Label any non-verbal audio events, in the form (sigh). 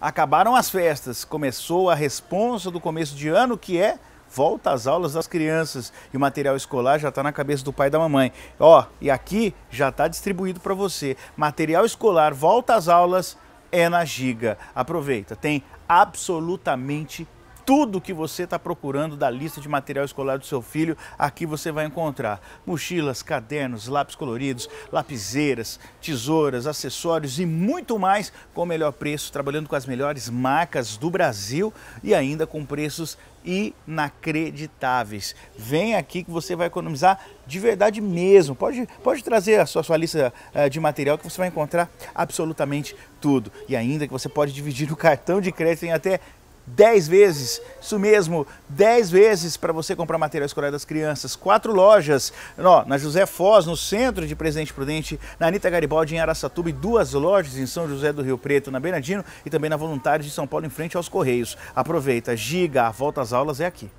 Acabaram as festas, começou a responsa do começo de ano, que é volta às aulas das crianças e o material escolar já está na cabeça do pai e da mamãe. Ó, e aqui já está distribuído para você. Material escolar, volta às aulas é na Giga. Aproveita, tem absolutamente tudo que você está procurando da lista de material escolar do seu filho, aqui você vai encontrar. Mochilas, cadernos, lápis coloridos, lapiseiras, tesouras, acessórios e muito mais com o melhor preço, trabalhando com as melhores marcas do Brasil e ainda com preços inacreditáveis. Vem aqui que você vai economizar de verdade mesmo. Pode, pode trazer a sua, sua lista eh, de material que você vai encontrar absolutamente tudo. E ainda que você pode dividir o (laughs) cartão de crédito em até 10 vezes, isso mesmo, 10 vezes para você comprar material escolar das crianças. Quatro lojas, ó, na José Foz, no centro de Presidente Prudente, na Anitta Garibaldi, em Araçatuba, e duas lojas em São José do Rio Preto, na Bernardino e também na Voluntários de São Paulo, em frente aos Correios. Aproveita, giga, a volta às aulas é aqui.